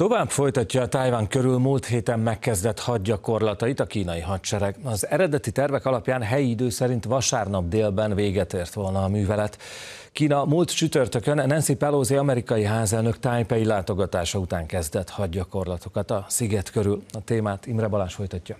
Tovább folytatja a Tájván körül múlt héten megkezdett hadgyakorlatait a kínai hadsereg. Az eredeti tervek alapján helyi idő szerint vasárnap délben véget ért volna a művelet. Kína múlt csütörtökön Nancy Pelosi amerikai házelnök tájpei látogatása után kezdett hadgyakorlatokat a sziget körül. A témát Imre Balázs folytatja.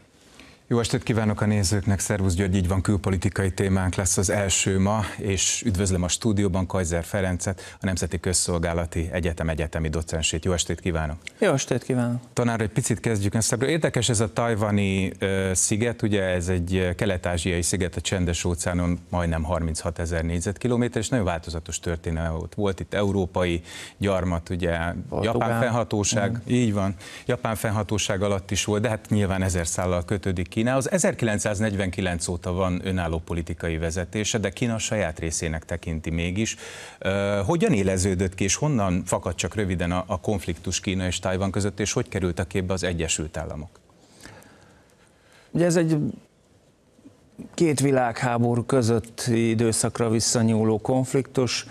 Jó estét kívánok a nézőknek, szervusz György, így van, külpolitikai témánk lesz az első ma, és üdvözlöm a stúdióban Kajzer Ferencet, a Nemzeti Közszolgálati Egyetem egyetemi docensét. Jó estét kívánok! Jó estét kívánok! Tanár, egy picit kezdjük messzebbről. Érdekes ez a tajvani ö, sziget, ugye ez egy kelet-ázsiai sziget a csendes óceánon, majdnem 36 ezer négyzetkilométer, és nagyon változatos történelme volt. Volt itt európai gyarmat, ugye Portugán. japán fennhatóság, mm. így van, japán fennhatóság alatt is volt, de hát nyilván ezer szállal kötődik ki Kínához. 1949 óta van önálló politikai vezetése, de Kína a saját részének tekinti mégis. Hogyan éleződött ki, és honnan fakad csak röviden a, konfliktus Kína és Tajvan között, és hogy került a képbe az Egyesült Államok? Ugye ez egy két világháború közötti időszakra visszanyúló konfliktus.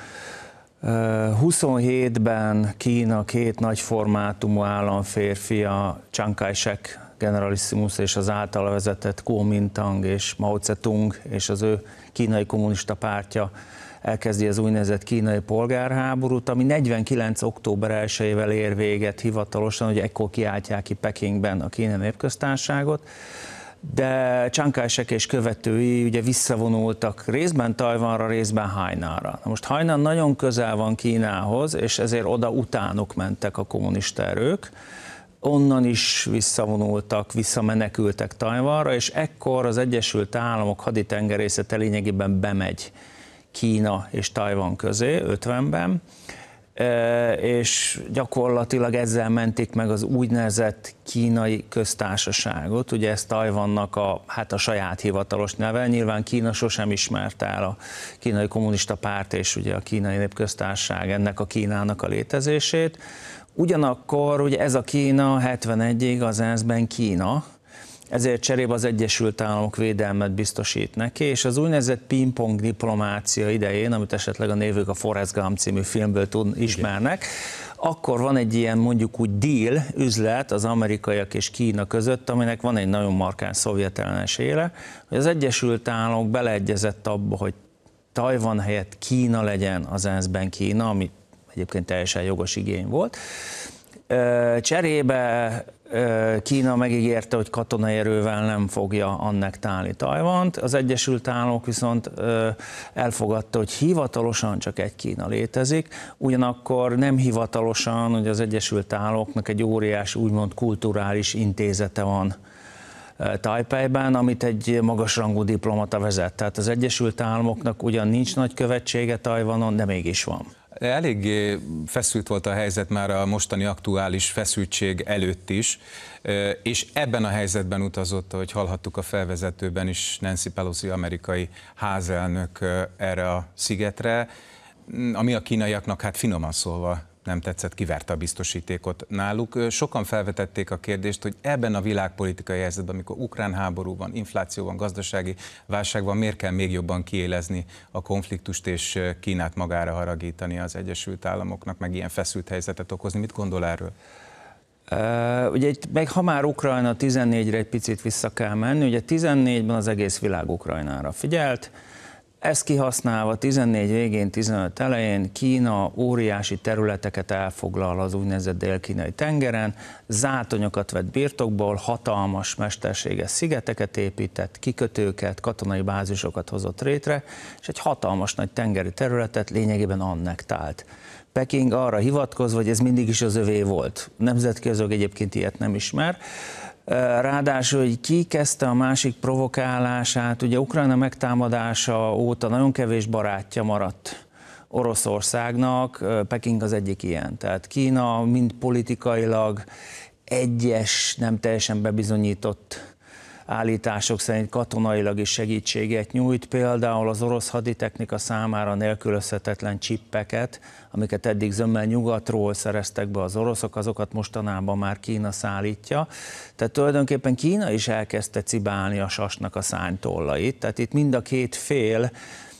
27-ben Kína két nagy formátumú államférfia, Chiang Kai-shek Generalissimus és az általa vezetett Kuomintang és Mao Tse-tung és az ő kínai kommunista pártja elkezdi az úgynevezett kínai polgárháborút, ami 49. október 1 ér véget hivatalosan, hogy ekkor kiáltják ki Pekingben a kínai népköztárságot de Csankásek és követői ugye visszavonultak részben Tajvanra, részben Hajnára. Most Hajnán nagyon közel van Kínához, és ezért oda utánuk mentek a kommunista erők, onnan is visszavonultak, visszamenekültek Tajvanra, és ekkor az Egyesült Államok haditengerészete lényegében bemegy Kína és Tajvan közé 50-ben, és gyakorlatilag ezzel mentik meg az úgynevezett kínai köztársaságot, ugye ez Tajvannak a, hát a saját hivatalos neve, nyilván Kína sosem ismerte el a kínai kommunista párt és ugye a kínai népköztársaság ennek a Kínának a létezését, Ugyanakkor ugye ez a Kína 71-ig az ENSZ-ben Kína, ezért cserébe az Egyesült Államok védelmet biztosít neki, és az úgynevezett pingpong diplomácia idején, amit esetleg a névők a Forrest Gump című filmből tud, ismernek, akkor van egy ilyen mondjuk úgy deal, üzlet az amerikaiak és Kína között, aminek van egy nagyon markáns szovjetellenes éle, hogy az Egyesült Államok beleegyezett abba, hogy Tajvan helyett Kína legyen az ENSZ-ben Kína, ami egyébként teljesen jogos igény volt, Cserébe Kína megígérte, hogy katonai erővel nem fogja annak tálni Tajvant, az Egyesült Államok viszont elfogadta, hogy hivatalosan csak egy Kína létezik, ugyanakkor nem hivatalosan, hogy az Egyesült Államoknak egy óriás úgymond kulturális intézete van Tajpejben, amit egy magasrangú diplomata vezet. Tehát az Egyesült Államoknak ugyan nincs nagy követsége Tajvanon, de mégis van. Eléggé feszült volt a helyzet már a mostani aktuális feszültség előtt is, és ebben a helyzetben utazott, hogy hallhattuk a felvezetőben is Nancy Pelosi amerikai házelnök erre a szigetre, hm, ami a kínaiaknak hát finoman szólva nem tetszett, kiverte a biztosítékot náluk. Sokan felvetették a kérdést, hogy ebben a világpolitikai helyzetben, amikor ukrán háború van, infláció van, gazdasági válság van, miért kell még jobban kiélezni a konfliktust és Kínát magára haragítani az Egyesült Államoknak, meg ilyen feszült helyzetet okozni. Mit gondol erről? Uh, ugye itt, meg ha már Ukrajna 14-re egy picit vissza kell menni, ugye 14-ben az egész világ Ukrajnára figyelt, ezt kihasználva 14 végén, 15 elején Kína óriási területeket elfoglal az úgynevezett dél-kínai tengeren, zátonyokat vett birtokból, hatalmas mesterséges szigeteket épített, kikötőket, katonai bázisokat hozott rétre, és egy hatalmas nagy tengeri területet lényegében annektált. Peking arra hivatkozva, hogy ez mindig is az övé volt. Nemzetközök egyébként ilyet nem ismer, Ráadásul, hogy ki kezdte a másik provokálását, ugye Ukrajna megtámadása óta nagyon kevés barátja maradt Oroszországnak, Peking az egyik ilyen. Tehát Kína mind politikailag egyes, nem teljesen bebizonyított állítások szerint katonailag is segítséget nyújt, például az orosz haditechnika számára nélkülözhetetlen csippeket, amiket eddig zömmel nyugatról szereztek be az oroszok, azokat mostanában már Kína szállítja. Tehát tulajdonképpen Kína is elkezdte cibálni a sasnak a szánytollait, tehát itt mind a két fél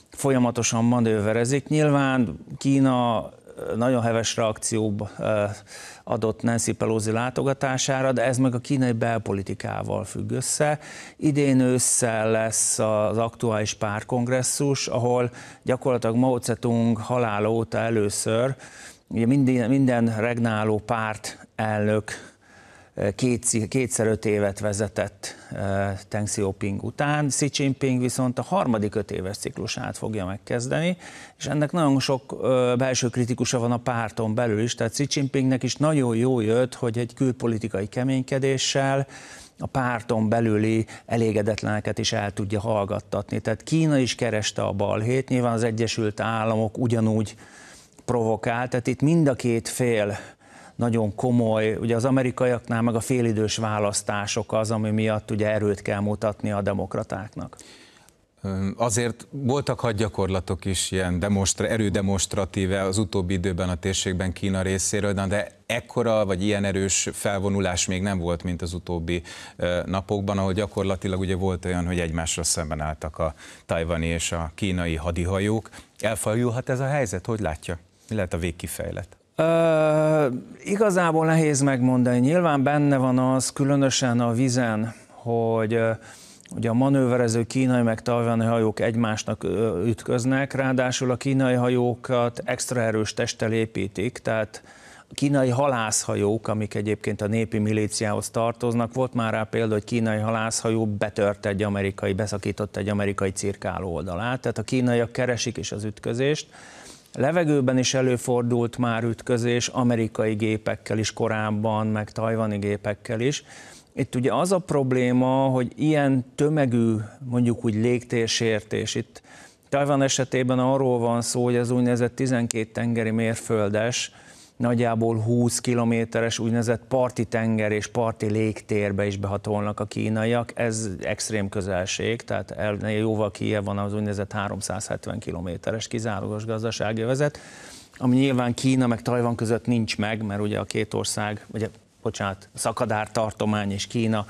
folyamatosan manőverezik. Nyilván Kína nagyon heves reakcióba adott Nancy Pelosi látogatására, de ez meg a kínai belpolitikával függ össze. Idén ősszel lesz az aktuális párkongresszus, ahol gyakorlatilag Mao Zedong halála óta először ugye minden, minden regnáló párt elnök két, kétszer öt évet vezetett eh, Teng Xiaoping után, Xi Jinping viszont a harmadik öt éves ciklusát fogja megkezdeni, és ennek nagyon sok eh, belső kritikusa van a párton belül is, tehát Xi Jinpingnek is nagyon jó jött, hogy egy külpolitikai keménykedéssel a párton belüli elégedetleneket is el tudja hallgattatni. Tehát Kína is kereste a balhét, nyilván az Egyesült Államok ugyanúgy provokált, tehát itt mind a két fél nagyon komoly, ugye az amerikaiaknál meg a félidős választások az, ami miatt ugye erőt kell mutatni a demokratáknak. Azért voltak hadgyakorlatok is ilyen demonstra, erődemonstratíve az utóbbi időben a térségben Kína részéről, de ekkora vagy ilyen erős felvonulás még nem volt, mint az utóbbi napokban, ahol gyakorlatilag ugye volt olyan, hogy egymásra szemben álltak a tajvani és a kínai hadihajók. Elfajulhat ez a helyzet? Hogy látja? Mi lehet a végkifejlet? Ö, igazából nehéz megmondani. Nyilván benne van az, különösen a vizen, hogy hogy a manőverező kínai meg tajvani hajók egymásnak ütköznek, ráadásul a kínai hajókat extra erős testtel építik, tehát kínai halászhajók, amik egyébként a népi milíciához tartoznak, volt már rá példa, hogy kínai halászhajó betört egy amerikai, beszakított egy amerikai cirkáló oldalát, tehát a kínaiak keresik is az ütközést. Levegőben is előfordult már ütközés amerikai gépekkel is korábban, meg tajvani gépekkel is. Itt ugye az a probléma, hogy ilyen tömegű, mondjuk úgy légtérsértés, itt Tajvan esetében arról van szó, hogy az úgynevezett 12 tengeri mérföldes, nagyjából 20 kilométeres úgynevezett parti tenger és parti légtérbe is behatolnak a kínaiak. Ez extrém közelség, tehát el, jóval kijebb van az úgynevezett 370 kilométeres kizárólagos gazdasági vezet, ami nyilván Kína meg Tajvan között nincs meg, mert ugye a két ország, ugye, bocsánat, Szakadár tartomány és Kína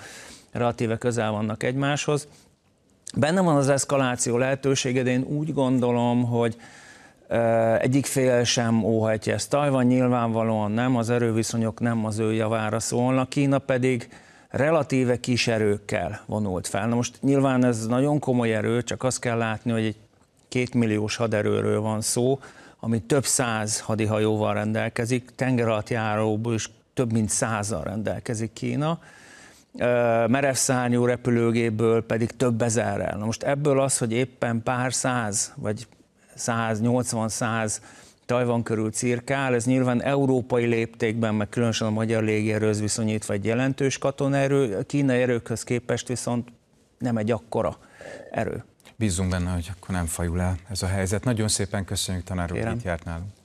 relatíve közel vannak egymáshoz. Benne van az eszkaláció lehetősége, de én úgy gondolom, hogy egyik fél sem óhajtja ezt. Tajvan nyilvánvalóan nem, az erőviszonyok nem az ő javára szólnak, Kína pedig relatíve kis erőkkel vonult fel. Na most nyilván ez nagyon komoly erő, csak azt kell látni, hogy egy kétmilliós haderőről van szó, ami több száz hadihajóval rendelkezik, tengeralattjáróból is több mint százal rendelkezik Kína, merevszárnyú repülőgéből pedig több ezerrel. Na most ebből az, hogy éppen pár száz, vagy 180-100 Tajvan körül cirkál, ez nyilván európai léptékben, meg különösen a magyar légierőz viszonyítva egy jelentős katonerő, a kínai erőkhöz képest viszont nem egy akkora erő. Bízunk benne, hogy akkor nem fajul el ez a helyzet. Nagyon szépen köszönjük, tanár úr, itt járt nálunk.